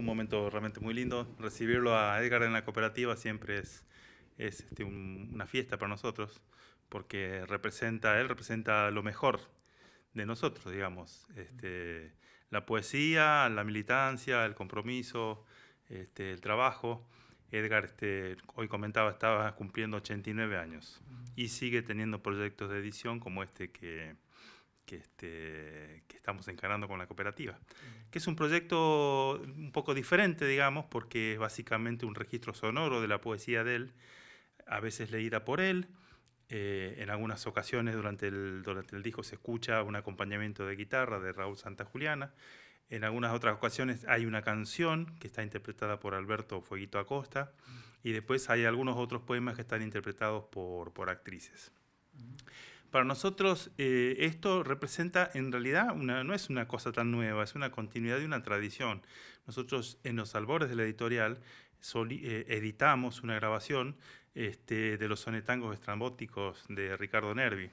un momento realmente muy lindo. Recibirlo a Edgar en la cooperativa siempre es, es este, una fiesta para nosotros, porque representa, él representa lo mejor de nosotros, digamos. Este, la poesía, la militancia, el compromiso, este, el trabajo. Edgar, este, hoy comentaba, estaba cumpliendo 89 años y sigue teniendo proyectos de edición como este que, este, que, estamos encarando con la cooperativa, que es un proyecto un poco diferente, digamos, porque es básicamente un registro sonoro de la poesía de él, a veces leída por él. Eh, en algunas ocasiones durante el, durante el disco se escucha un acompañamiento de guitarra de Raúl Santa Juliana. En algunas otras ocasiones hay una canción que está interpretada por Alberto Fueguito Acosta y después hay algunos otros poemas que están interpretados por, por actrices. Para nosotros eh, esto representa en realidad una, no es una cosa tan nueva, es una continuidad de una tradición. Nosotros en los albores de la editorial eh, editamos una grabación este, de los sonetangos estrambóticos de Ricardo Nervi.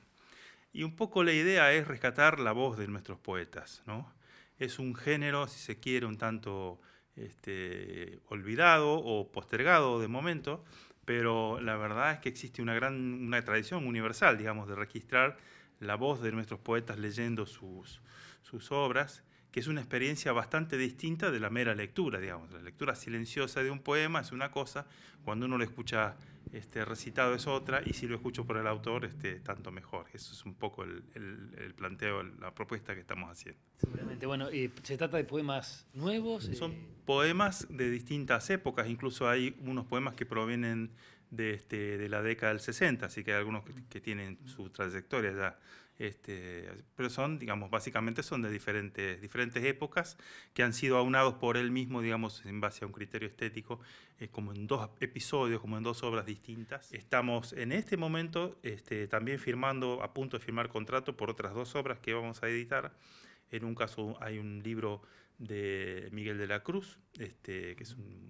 Y un poco la idea es rescatar la voz de nuestros poetas. ¿no? Es un género, si se quiere, un tanto este, olvidado o postergado de momento, pero la verdad es que existe una gran una tradición universal, digamos, de registrar la voz de nuestros poetas leyendo sus, sus obras, que es una experiencia bastante distinta de la mera lectura, digamos. La lectura silenciosa de un poema es una cosa, cuando uno lo escucha este, recitado es otra, y si lo escucho por el autor, este, tanto mejor. Eso es un poco el, el, planteo, la propuesta que estamos haciendo. Seguramente, bueno, ¿se trata de poemas nuevos? Son eh, poemas de distintas épocas, incluso hay unos poemas que provienen de, este, de la década del 60, así que hay algunos que, que tienen su trayectoria ya este, pero son, digamos, básicamente son de diferentes, diferentes épocas que han sido aunados por él mismo, digamos, en base a un criterio estético, eh, como en dos episodios, como en dos obras distintas. Estamos en este momento este, también firmando, a punto de firmar contrato por otras dos obras que vamos a editar. En un caso hay un libro de Miguel de la Cruz, este, que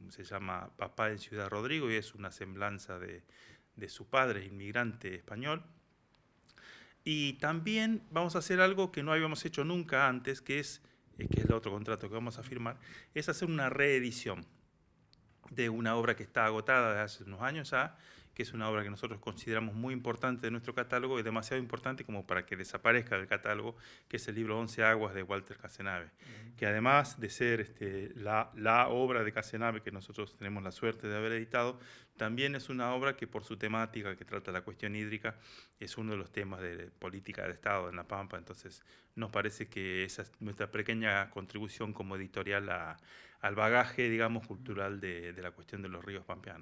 se llama Papá en Ciudad Rodrigo y es una semblanza de su padre, inmigrante español. Y también vamos a hacer algo que no habíamos hecho nunca antes, que es, eh, que es el otro contrato que vamos a firmar, es hacer una reedición de una obra que está agotada de hace unos años ya que es una obra que nosotros consideramos muy importante de nuestro catálogo y demasiado importante como para que desaparezca del catálogo, que es el libro Once Aguas de Walter Casenave, que además de ser este, la, obra de Casenave que nosotros tenemos la suerte de haber editado, también es una obra que por su temática que trata la cuestión hídrica es uno de los temas de política de Estado en La Pampa, entonces nos parece que esa es nuestra pequeña contribución como editorial al bagaje, digamos, cultural de, de la cuestión de los ríos pampeanos.